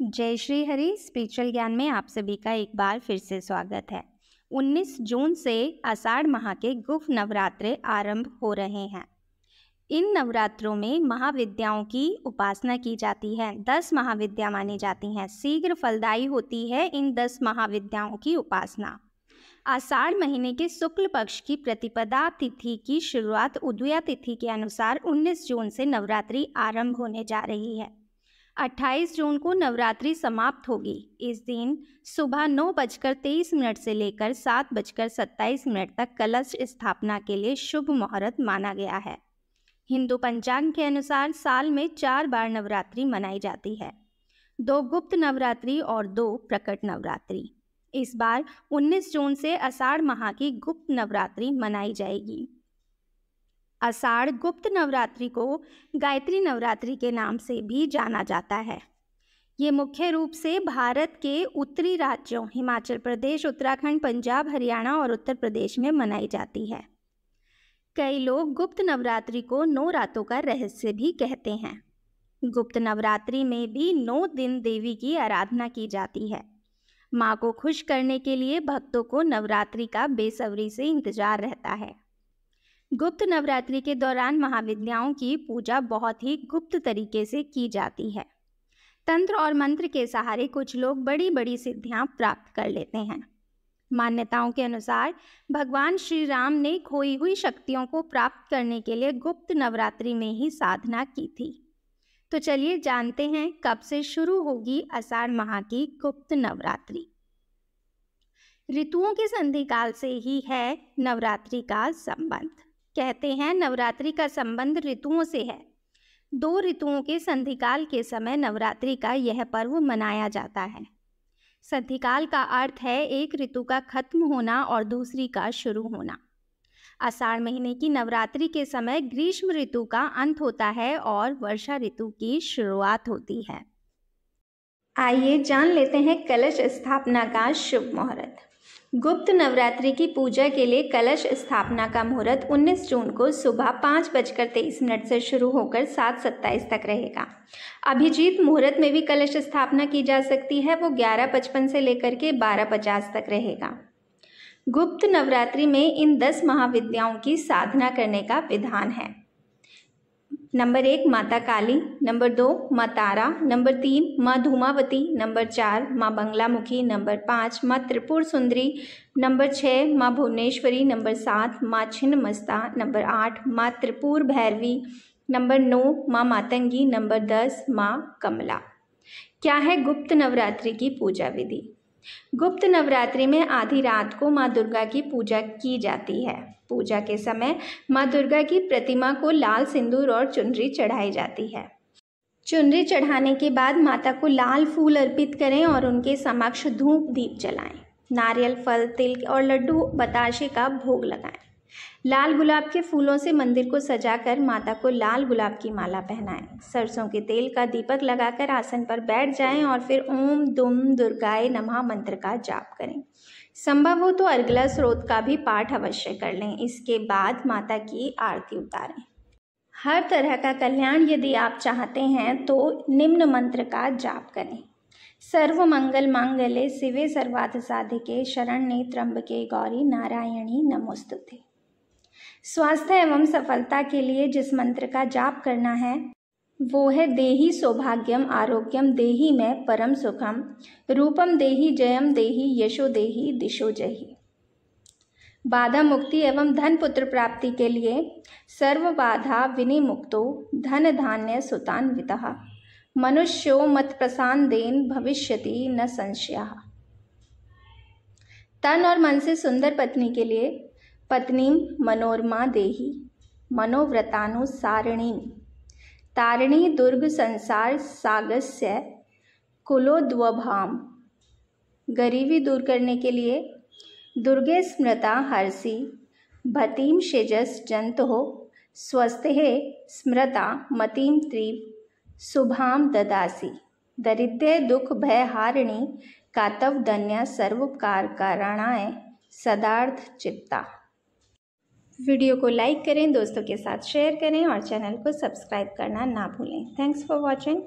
जय श्री हरि स्पिरिचुअल ज्ञान में आप सभी का एक बार फिर से स्वागत है 19 जून से आषाढ़ माह के गुफ नवरात्र आरंभ हो रहे हैं इन नवरात्रों में महाविद्याओं की उपासना की जाती है दस महाविद्या मानी जाती हैं शीघ्र फलदायी होती है इन दस महाविद्याओं की उपासना आषाढ़ महीने के शुक्ल पक्ष की प्रतिपदा तिथि की शुरुआत उदया तिथि के अनुसार 19 जून से नवरात्रि आरंभ होने जा रही है 28 जून को नवरात्रि समाप्त होगी इस दिन सुबह नौ बजकर तेईस मिनट से लेकर सात बजकर सत्ताईस मिनट तक कलश स्थापना के लिए शुभ मुहूर्त माना गया है हिंदू पंचांग के अनुसार साल में चार बार नवरात्रि मनाई जाती है दो गुप्त नवरात्रि और दो प्रकट नवरात्रि इस बार 19 जून से आषाढ़ माह की गुप्त नवरात्रि मनाई जाएगी आषाढ़ गुप्त नवरात्रि को गायत्री नवरात्रि के नाम से भी जाना जाता है ये मुख्य रूप से भारत के उत्तरी राज्यों हिमाचल प्रदेश उत्तराखंड पंजाब हरियाणा और उत्तर प्रदेश में मनाई जाती है कई लोग गुप्त नवरात्रि को नौ रातों का रहस्य भी कहते हैं गुप्त नवरात्रि में भी नौ दिन देवी की आराधना की जाती है माँ को खुश करने के लिए भक्तों को नवरात्रि का बेसब्री से इंतजार रहता है गुप्त नवरात्रि के दौरान महाविद्याओं की पूजा बहुत ही गुप्त तरीके से की जाती है तंत्र और मंत्र के सहारे कुछ लोग बड़ी बड़ी सिद्धियां प्राप्त कर लेते हैं मान्यताओं के अनुसार भगवान श्री राम ने खोई हुई शक्तियों को प्राप्त करने के लिए गुप्त नवरात्रि में ही साधना की थी तो चलिए जानते हैं कब से शुरू होगी आषाढ़ माह की गुप्त नवरात्रि ऋतुओं के संधि काल से ही है नवरात्रि का संबंध कहते हैं नवरात्रि का संबंध ऋतुओं से है दो ऋतुओं के संधिकाल के समय नवरात्रि का यह पर्व मनाया जाता है संधिकाल का अर्थ है एक ऋतु का खत्म होना और दूसरी का शुरू होना आषाढ़ महीने की नवरात्रि के समय ग्रीष्म ऋतु का अंत होता है और वर्षा ऋतु की शुरुआत होती है आइए जान लेते हैं कलश स्थापना का शुभ मुहूर्त गुप्त नवरात्रि की पूजा के लिए कलश स्थापना का मुहूर्त 19 जून को सुबह पाँच बजकर तेईस मिनट से शुरू होकर सात सत्ताईस तक रहेगा अभिजीत मुहूर्त में भी कलश स्थापना की जा सकती है वो ग्यारह पचपन से लेकर के बारह पचास तक रहेगा गुप्त नवरात्रि में इन दस महाविद्याओं की साधना करने का विधान है नंबर एक माता काली नंबर दो माँ तारा नंबर तीन माँ धूमावती नंबर चार माँ बंगलामुखी नंबर पाँच माँ त्रिपुर सुंदरी नंबर छः माँ भुवनेश्वरी नंबर सात माँ छिन्नमस्ता नंबर आठ माँ त्रिपुर भैरवी नंबर नौ माँ मातंगी नंबर दस माँ कमला क्या है गुप्त नवरात्रि की पूजा विधि गुप्त नवरात्रि में आधी रात को माँ दुर्गा की पूजा की जाती है पूजा के समय माँ दुर्गा की प्रतिमा को लाल सिंदूर और चुनरी चढ़ाई जाती है चुनरी चढ़ाने के बाद माता को लाल फूल अर्पित करें और उनके समक्ष धूप दीप जलाएं नारियल फल तिल और लड्डू बताशे का भोग लगाएं लाल गुलाब के फूलों से मंदिर को सजाकर माता को लाल गुलाब की माला पहनाएं सरसों के तेल का दीपक लगाकर आसन पर बैठ जाएं और फिर ओम दुम दुर्गाए नमः मंत्र का जाप करें संभव हो तो अर्गला स्रोत का भी पाठ अवश्य कर लें इसके बाद माता की आरती उतारें हर तरह का कल्याण यदि आप चाहते हैं तो निम्न मंत्र का जाप करें सर्व मंगल मांगल्य शिवे सर्वाध साधिके शरण्ये त्र्यंबके गौरी नारायणी नमोस्तुते स्वास्थ्य एवं सफलता के लिए जिस मंत्र का जाप करना है वो है देही सौभाग्यम आरोग्यम देही में परम सुखम रूपम देही जयम देही यशो देही दिशो जही बाधा मुक्ति एवं धन पुत्र प्राप्ति के लिए सर्व बाधा विनिमुक्तो धन धान्य सुतान्वित मनुष्यो मत देन भविष्यति न संशया तन और मन से सुंदर पत्नी के लिए पत्नी मनोरमा दे मनोव्रतासारिणी तारिणी दुर्ग दुर्गसंसारसागस्य कुलोद्वभां गरीबी दूर करने के लिए दुर्गे स्मृता हर्षि भतीम शेजस जंत हो स्वस्थे स्मृता मतीम त्रीव शुभाम ददासी दरिद्र दुख भय हारिणी कातव धन्य सर्वकार कारणाय सदार्थ चित्ता वीडियो को लाइक करें दोस्तों के साथ शेयर करें और चैनल को सब्सक्राइब करना ना भूलें थैंक्स फॉर वॉचिंग